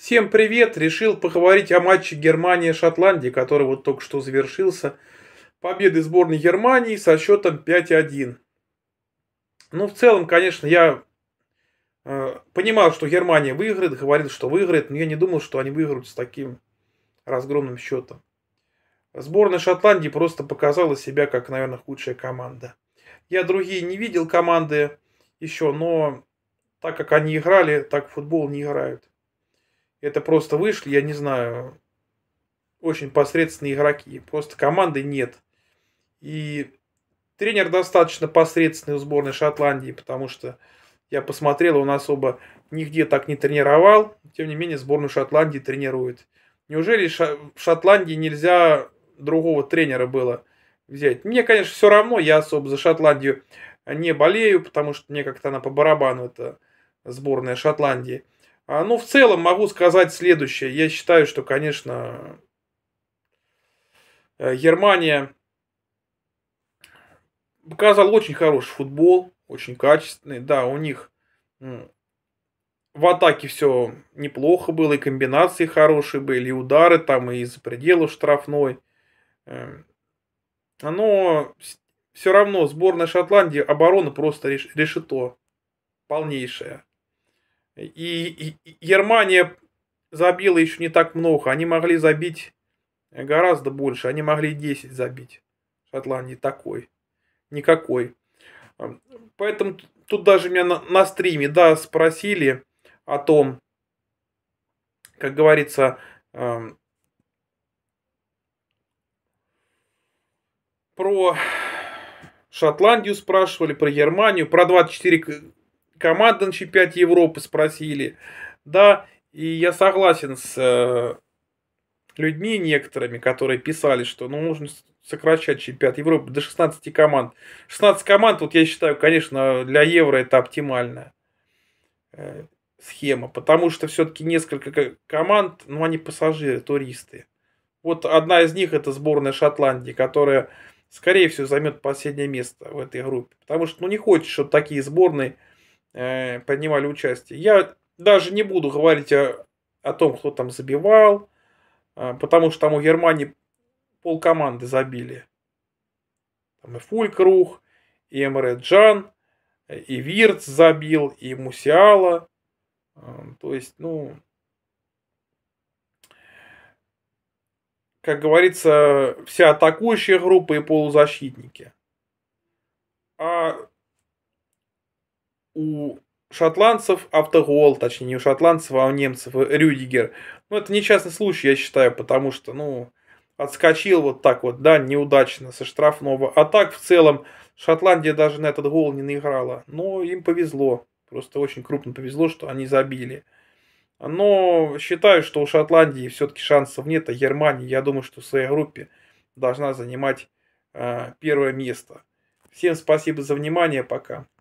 Всем привет! Решил поговорить о матче Германия-Шотландия, который вот только что завершился. Победы сборной Германии со счетом 5-1. Ну, в целом, конечно, я э, понимал, что Германия выиграет, говорил, что выиграет, но я не думал, что они выиграют с таким разгромным счетом. Сборная Шотландии просто показала себя как, наверное, худшая команда. Я другие не видел команды еще, но так как они играли, так футбол не играют. Это просто вышли, я не знаю, очень посредственные игроки. Просто команды нет. И тренер достаточно посредственный у сборной Шотландии, потому что я посмотрел, он особо нигде так не тренировал. Тем не менее, сборную Шотландии тренирует. Неужели в Шотландии нельзя другого тренера было взять? Мне, конечно, все равно, я особо за Шотландию не болею, потому что мне как-то она по барабану, это сборная Шотландии. А, ну, в целом могу сказать следующее. Я считаю, что, конечно, э, Германия показала очень хороший футбол, очень качественный. Да, у них в атаке все неплохо было, и комбинации хорошие были, и удары там, и из-за предела штрафной. Эм, но все равно сборная Шотландии оборона просто решето полнейшая. И Германия забила еще не так много. Они могли забить гораздо больше. Они могли 10 забить. Шотландии такой. Никакой. Эм, поэтому тут даже меня на, на стриме, да, спросили о том, как говорится, э, про Шотландию спрашивали, про Германию, про 24 команда на чемпионате Европы спросили. Да, и я согласен с э, людьми некоторыми, которые писали, что ну, нужно сокращать чемпионат Европы до 16 команд. 16 команд, вот я считаю, конечно, для Евро это оптимальная э, схема, потому что все-таки несколько команд, ну, они пассажиры, туристы. Вот одна из них это сборная Шотландии, которая, скорее всего, займет последнее место в этой группе. Потому что, ну, не хочешь, чтобы такие сборные Э, поднимали участие. Я даже не буду говорить о, о том, кто там забивал, а, потому что там у Германии пол команды забили. Там и Фулькрух, и Эмре Джан, и Вирц забил, и Мусиала. А, то есть, ну, как говорится, вся атакующая группа и полузащитники. А у шотландцев автогол, точнее, не у шотландцев, а у немцев, э, Рюдигер. Ну, это нечастный случай, я считаю, потому что, ну, отскочил вот так вот, да, неудачно со штрафного. А так, в целом, Шотландия даже на этот гол не наиграла. Но им повезло. Просто очень крупно повезло, что они забили. Но считаю, что у Шотландии все-таки шансов нет, а Германия, я думаю, что в своей группе должна занимать э, первое место. Всем спасибо за внимание, пока.